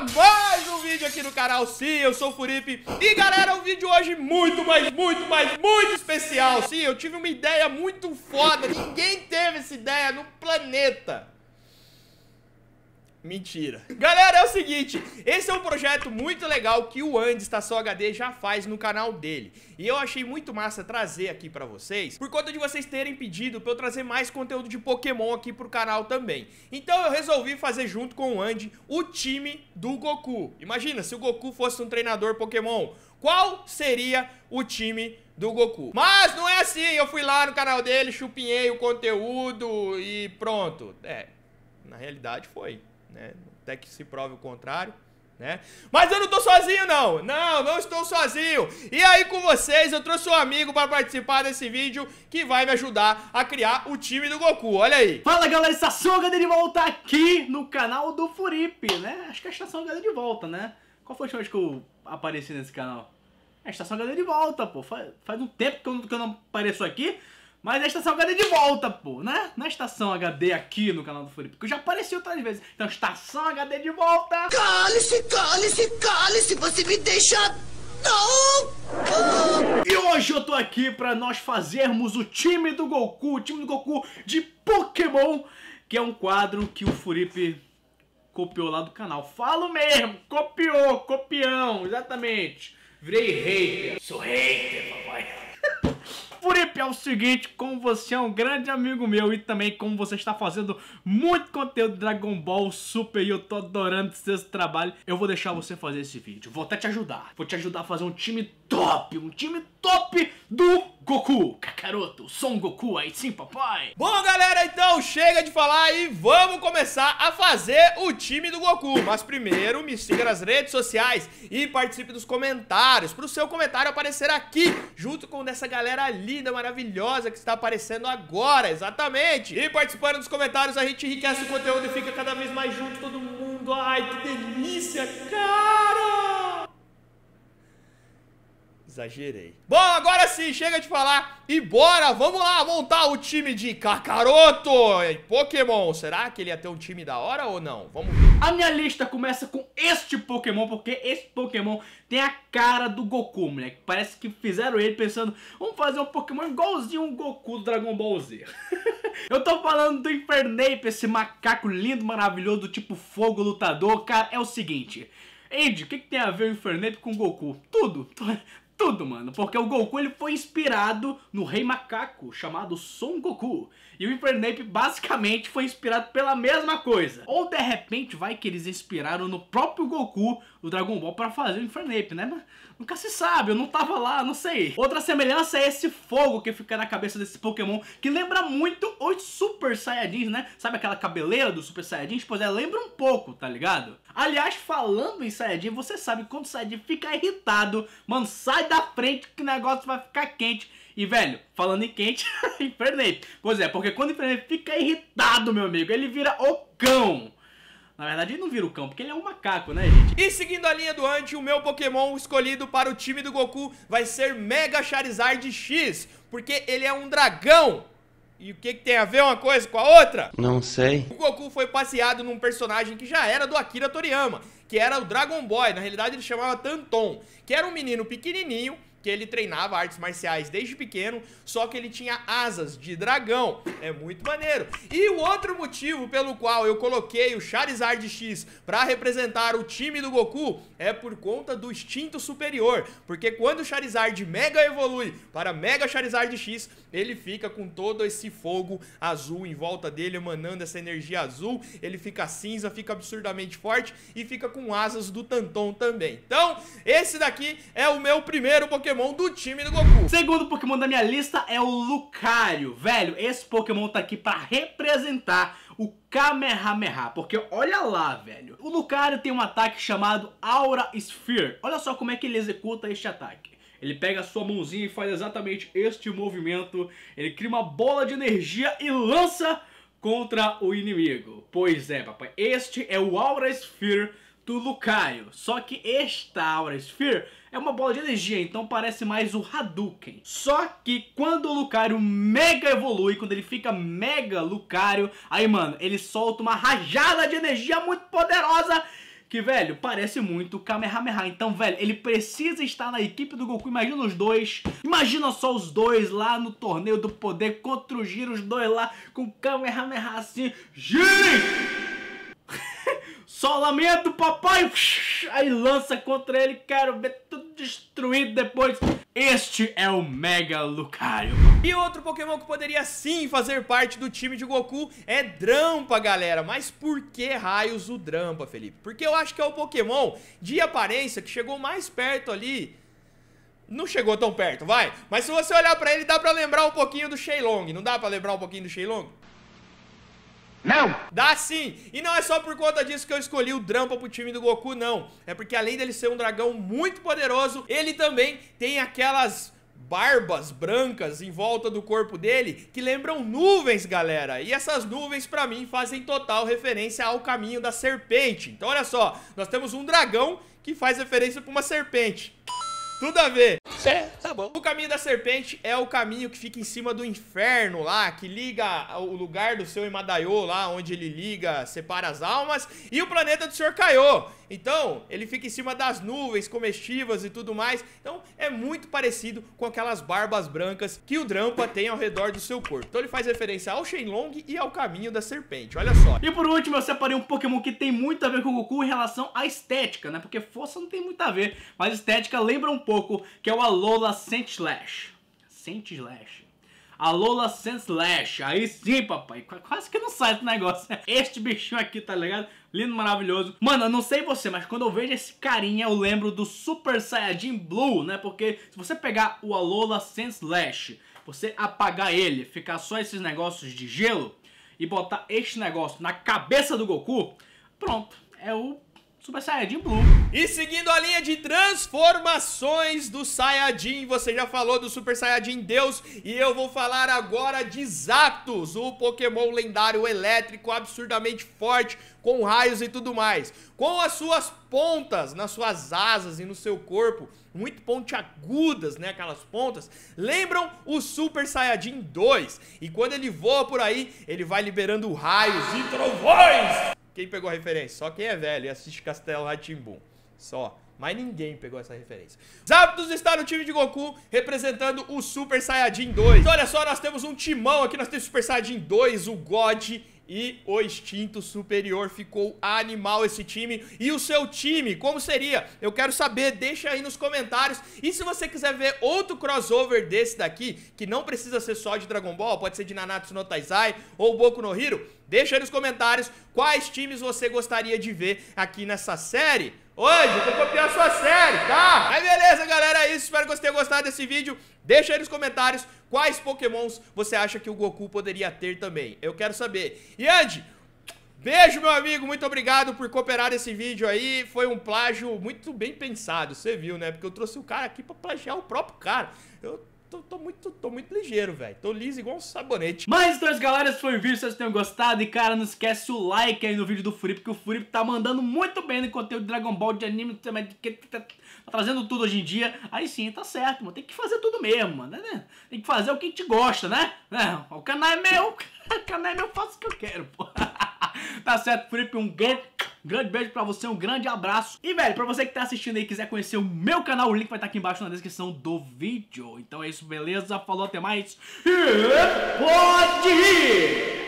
mais um vídeo aqui no canal. Sim, eu sou o Furipe. E galera, um vídeo hoje muito, mas muito, mas muito especial. Sim, eu tive uma ideia muito foda. Ninguém teve essa ideia no planeta. Mentira. Galera, é o seguinte, esse é um projeto muito legal que o Andy Estação HD já faz no canal dele. E eu achei muito massa trazer aqui pra vocês, por conta de vocês terem pedido pra eu trazer mais conteúdo de Pokémon aqui pro canal também. Então eu resolvi fazer junto com o Andy o time do Goku. Imagina, se o Goku fosse um treinador Pokémon, qual seria o time do Goku? Mas não é assim, eu fui lá no canal dele, chupinhei o conteúdo e pronto. É, na realidade foi né? Até que se prove o contrário. Né? Mas eu não tô sozinho, não. Não, não estou sozinho. E aí, com vocês, eu trouxe um amigo para participar desse vídeo que vai me ajudar a criar o time do Goku. Olha aí. Fala, galera. está HD de volta aqui no canal do Furipe, né? Acho que é a Estação HD de volta, né? Qual foi a última vez que eu apareci nesse canal? É a Estação HD de volta, pô. Faz, faz um tempo que eu, que eu não apareço aqui. Mas a estação HD é de volta, pô, né? Na estação HD aqui no canal do Felipe, que já apareceu outras vezes. Então, estação HD é de volta! Cale-se, cale-se, cale-se, você me deixa não! E hoje eu tô aqui pra nós fazermos o time do Goku, o time do Goku de Pokémon, que é um quadro que o Furip copiou lá do canal. Falo mesmo, copiou, copião, exatamente. Virei hater. Sou hater, papai. Furipe, é o seguinte, como você é um grande amigo meu e também como você está fazendo muito conteúdo Dragon Ball Super e eu tô adorando esse seu trabalho, eu vou deixar você fazer esse vídeo. Vou até te ajudar. Vou te ajudar a fazer um time top, um time top do Goku, Kakaroto, Son Goku, aí sim papai. Bom galera, então chega de falar e vamos começar a fazer o time do Goku. Mas primeiro me siga nas redes sociais e participe dos comentários, pro seu comentário aparecer aqui, junto com dessa galera linda, maravilhosa que está aparecendo agora, exatamente. E participando dos comentários a gente enriquece o conteúdo e fica cada vez mais junto todo mundo. Ai, que delícia, cara! Exagerei. Bom, agora sim, chega de falar e bora, vamos lá montar o time de Kakaroto Pokémon. Será que ele ia ter um time da hora ou não? Vamos ver. A minha lista começa com este Pokémon, porque esse Pokémon tem a cara do Goku, moleque. Parece que fizeram ele pensando, vamos fazer um Pokémon igualzinho um Goku do Dragon Ball Z. Eu tô falando do Infernape, esse macaco lindo, maravilhoso, do tipo fogo lutador. Cara, é o seguinte... Andy, o que, que, tem a ver o Infernape com o Goku? Tudo tudo, mano, porque o Goku ele foi inspirado no Rei Macaco, chamado Son Goku, e o Infernape basicamente foi inspirado pela mesma coisa. Ou de repente vai que eles inspiraram no próprio Goku o Dragon Ball para fazer o Infernape, né? Mas nunca se sabe, eu não tava lá, não sei. Outra semelhança é esse fogo que fica na cabeça desse Pokémon, que lembra muito os Super Saiyajins, né? Sabe aquela cabeleira do Super Saiyajin? Pois é, lembra um pouco, tá ligado? Aliás, falando em Saiyajin, você sabe quando o Saiyajin fica irritado, mano, sai da frente que o negócio vai ficar quente. E, velho, falando em quente, Infernape. Pois é, porque quando o Infernape fica irritado, meu amigo, ele vira o cão. Na verdade, ele não vira o cão, porque ele é um macaco, né, gente? E seguindo a linha do Ant, o meu Pokémon escolhido para o time do Goku vai ser Mega Charizard X, porque ele é um dragão. E o que, que tem a ver uma coisa com a outra? Não sei. O Goku foi passeado num personagem que já era do Akira Toriyama, que era o Dragon Boy, na realidade ele chamava Tanton, que era um menino pequenininho que ele treinava artes marciais desde pequeno, só que ele tinha asas de dragão. É muito maneiro. E o outro motivo pelo qual eu coloquei o Charizard X para representar o time do Goku é por conta do instinto superior, porque quando o Charizard Mega evolui para Mega Charizard X, ele fica com todo esse fogo azul em volta dele, emanando essa energia azul, ele fica cinza, fica absurdamente forte e fica com asas do Tanton também. Então, esse daqui é o meu primeiro Pokémon Pokémon do time do Goku. Segundo Pokémon da minha lista é o Lucario. Velho, esse Pokémon tá aqui pra representar o Kamehameha, porque olha lá, velho. O Lucario tem um ataque chamado Aura Sphere. Olha só como é que ele executa este ataque. Ele pega a sua mãozinha e faz exatamente este movimento. Ele cria uma bola de energia e lança contra o inimigo. Pois é, papai. Este é o Aura Sphere do Lucario. Só que esta Aura Sphere é uma bola de energia, então parece mais o Hadouken. Só que quando o Lucario mega evolui, quando ele fica mega Lucario, aí, mano, ele solta uma rajada de energia muito poderosa que, velho, parece muito Kamehameha. Então, velho, ele precisa estar na equipe do Goku. Imagina os dois. Imagina só os dois lá no torneio do poder contra o Giro, os dois lá com Kamehameha assim. Girem! Só lamento, papai! Aí lança contra ele, quero ver tudo destruído depois. Este é o Mega Lucario. E outro Pokémon que poderia sim fazer parte do time de Goku é Drampa, galera. Mas por que raios o Drampa, Felipe? Porque eu acho que é o Pokémon de aparência que chegou mais perto ali não chegou tão perto, vai. Mas se você olhar pra ele, dá pra lembrar um pouquinho do Shailong. Não dá pra lembrar um pouquinho do Shenlong? Não! Dá sim! E não é só por conta disso que eu escolhi o Drampa pro time do Goku, não. É porque além dele ser um dragão muito poderoso, ele também tem aquelas barbas brancas em volta do corpo dele que lembram nuvens, galera. E essas nuvens, para mim, fazem total referência ao caminho da serpente. Então, olha só, nós temos um dragão que faz referência para uma serpente. Tudo a ver. É, é, tá bom. O caminho da serpente é o caminho que fica em cima do inferno lá, que liga o lugar do seu Imadaiô lá, onde ele liga, separa as almas, e o planeta do Senhor Kaiô. Então, ele fica em cima das nuvens comestivas e tudo mais. Então, é muito parecido com aquelas barbas brancas que o Drampa tem ao redor do seu corpo. Então, ele faz referência ao Shenlong e ao caminho da serpente. Olha só. E por último, eu separei um Pokémon que tem muito a ver com o Goku em relação à estética, né? Porque força não tem muito a ver, mas estética lembra um pouco, que é o Lola Sentlash. Slash, A Lola Senslash. Aí sim, papai. Quase que não sai do negócio. Este bichinho aqui, tá ligado? Lindo, maravilhoso. Mano, eu não sei você, mas quando eu vejo esse carinha, eu lembro do Super Saiyajin Blue, né? Porque se você pegar o Alola Senslash, você apagar ele, ficar só esses negócios de gelo e botar este negócio na cabeça do Goku, pronto. É o Super Saiyajin Blue. E seguindo a linha de transformações do Saiyajin, você já falou do Super Saiyajin Deus e eu vou falar agora de Zapdos, o Pokémon lendário elétrico absurdamente forte, com raios e tudo mais. Com as suas pontas nas suas asas e no seu corpo, muito pontiagudas, né, aquelas pontas, lembram o Super Saiyajin 2. E quando ele voa por aí, ele vai liberando raios e trovões quem pegou a referência? Só quem é velho e assiste Castelo Ratimbum. Só. Mas ninguém pegou essa referência. Zapdos está no time de Goku, representando o Super Saiyajin 2. Então, olha só, nós temos um timão aqui, nós temos Super Saiyajin 2, o God e o Instinto Superior. Ficou animal esse time. E o seu time, como seria? Eu quero saber, deixa aí nos comentários. E se você quiser ver outro crossover desse daqui, que não precisa ser só de Dragon Ball, pode ser de Nanatsu no Taizai ou Boku no Hiro, Deixa aí nos comentários quais times você gostaria de ver aqui nessa série. Hoje eu vou copiar a sua série, tá? Mas beleza, galera, é isso. Espero que você tenha gostado desse vídeo. Deixa aí nos comentários quais pokémons você acha que o Goku poderia ter também. Eu quero saber. E Andy, Beijo, meu amigo. Muito obrigado por cooperar esse vídeo aí. Foi um plágio muito bem pensado, você viu, né? Porque eu trouxe o cara aqui pra plagiar o próprio cara. Eu tô, tô muito, tô muito ligeiro, velho. Tô liso igual um sabonete. Mas então, galera, esse foi o vídeo. Espero que vocês tenham gostado. E, cara, não esquece o like aí no vídeo do Furipe, porque o Furipe tá mandando muito bem no conteúdo de Dragon Ball, de anime, também, que tá, tá trazendo tudo hoje em dia. Aí sim, tá certo, mano. Tem que fazer tudo mesmo, mano. Né? né? Tem que fazer o que a gente gosta, né? né? o canal é meu. O canal é meu, faço o que eu quero, pô. tá certo, Furipe. Um grande Grande beijo pra você, um grande abraço. E, velho, pra você que tá assistindo aí e quiser conhecer o meu canal, o link vai estar tá aqui embaixo na descrição do vídeo. Então é isso, beleza? Falou, até mais. E pode ir!